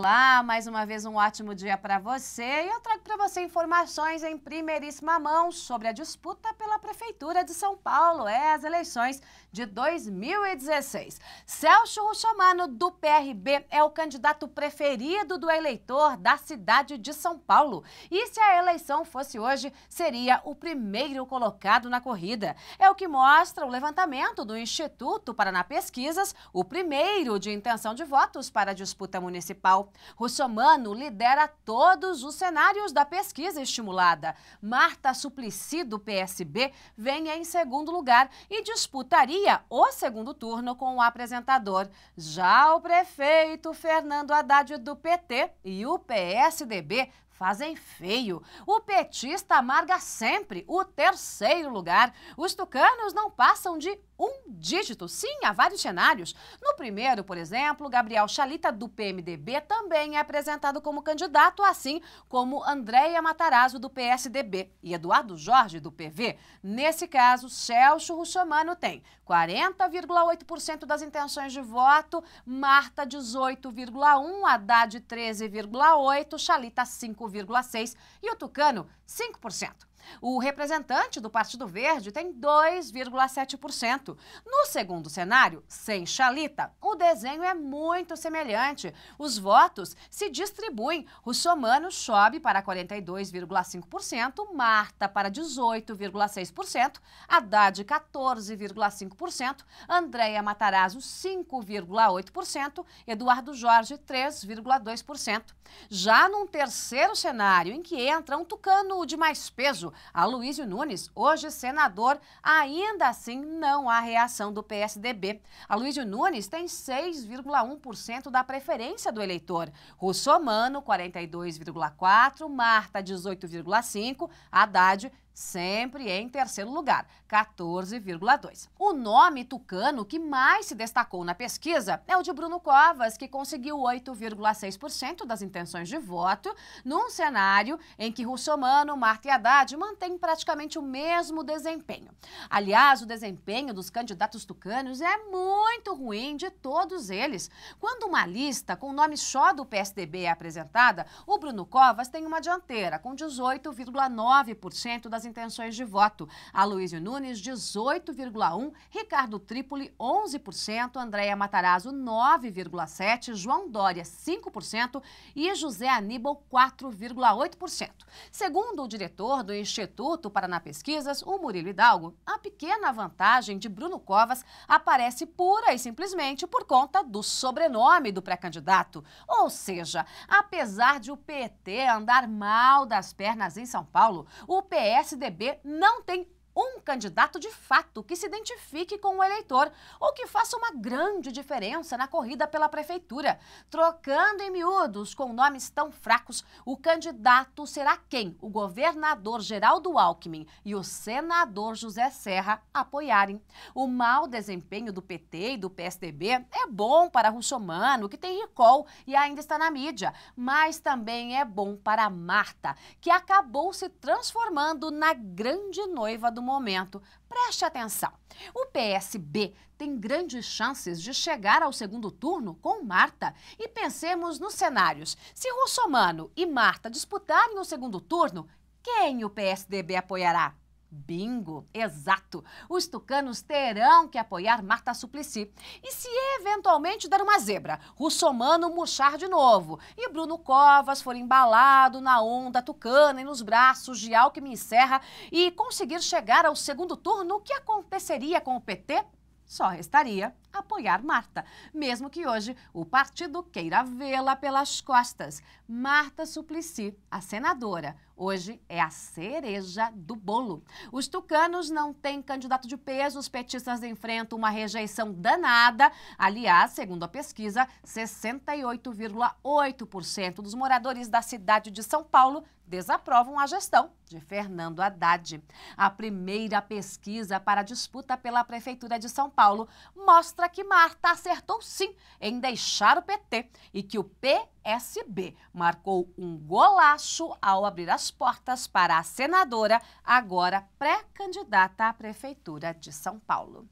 Olá, mais uma vez um ótimo dia para você e eu trago para você informações em primeiríssima mão sobre a disputa pela Prefeitura de São Paulo, é as eleições de 2016. Celso Ruxomano, do PRB, é o candidato preferido do eleitor da cidade de São Paulo e se a eleição fosse hoje, seria o primeiro colocado na corrida. É o que mostra o levantamento do Instituto Paraná Pesquisas, o primeiro de intenção de votos para a disputa municipal Mundial. Russomano lidera todos os cenários da pesquisa estimulada. Marta Suplicy, do PSB, vem em segundo lugar e disputaria o segundo turno com o apresentador. Já o prefeito Fernando Haddad, do PT, e o PSDB fazem feio. O petista amarga sempre o terceiro lugar. Os tucanos não passam de um dígito. Sim, há vários cenários. No primeiro, por exemplo, Gabriel Chalita, do PMDB, também é apresentado como candidato, assim como Andréia Matarazzo, do PSDB, e Eduardo Jorge, do PV. Nesse caso, Celso Russomano tem 40,8% das intenções de voto, Marta 18,1%, Haddad 13,8%, Chalita 5,5%. 5,6% e o tucano 5%. O representante do Partido Verde tem 2,7%. No segundo cenário, sem Chalita, o desenho é muito semelhante. Os votos se distribuem. O Somano sobe para 42,5%, Marta para 18,6%, Haddad 14,5%, Andréia Matarazzo 5,8%, Eduardo Jorge 3,2%. Já num terceiro cenário, em que entra um tucano de mais peso, a Luísio Nunes, hoje senador, ainda assim não há reação do PSDB. Luísio Nunes tem 6,1% da preferência do eleitor. Russomano, 42,4%, Marta, 18,5%, Haddad, sempre em terceiro lugar, 14,2. O nome tucano que mais se destacou na pesquisa é o de Bruno Covas, que conseguiu 8,6% das intenções de voto, num cenário em que Russomano, Marta e Haddad mantêm praticamente o mesmo desempenho. Aliás, o desempenho dos candidatos tucanos é muito ruim de todos eles. Quando uma lista com nome só do PSDB é apresentada, o Bruno Covas tem uma dianteira, com 18,9% das intenções de voto. Aloysio Nunes, 18,1%, Ricardo Trípoli, 11%, Andréia Matarazzo, 9,7%, João Dória, 5% e José Aníbal, 4,8%. Segundo o diretor do Instituto Paraná Pesquisas, o Murilo Hidalgo, a pequena vantagem de Bruno Covas aparece pura e simplesmente por conta do sobrenome do pré-candidato. Ou seja, apesar de o PT andar mal das pernas em São Paulo, o PS PSDB não tem um candidato de fato que se identifique com o eleitor ou que faça uma grande diferença na corrida pela prefeitura. Trocando em miúdos com nomes tão fracos, o candidato será quem o governador Geraldo Alckmin e o senador José Serra apoiarem. O mau desempenho do PT e do PSDB é bom para Russomano, que tem recall e ainda está na mídia, mas também é bom para Marta, que acabou se transformando na grande noiva do momento. Preste atenção. O PSB tem grandes chances de chegar ao segundo turno com Marta. E pensemos nos cenários. Se Russomano e Marta disputarem o segundo turno, quem o PSDB apoiará? Bingo! Exato! Os tucanos terão que apoiar Marta Suplicy. E se eventualmente der uma zebra, Russomano murchar de novo e Bruno Covas for embalado na onda tucana e nos braços de Alckmin Serra e conseguir chegar ao segundo turno, o que aconteceria com o PT? Só restaria apoiar Marta, mesmo que hoje o partido queira vê-la pelas costas. Marta Suplicy, a senadora, hoje é a cereja do bolo. Os tucanos não têm candidato de peso, os petistas enfrentam uma rejeição danada. Aliás, segundo a pesquisa, 68,8% dos moradores da cidade de São Paulo desaprovam a gestão de Fernando Haddad. A primeira pesquisa para disputa pela Prefeitura de São Paulo mostra que Marta acertou sim em deixar o PT e que o PSB marcou um golaço ao abrir as portas para a senadora, agora pré-candidata à Prefeitura de São Paulo.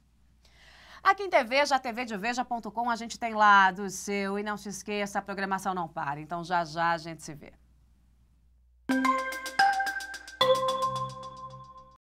Aqui em TV, já TV a gente tem lá do seu. E não se esqueça, a programação não para. Então já já a gente se vê. Thank you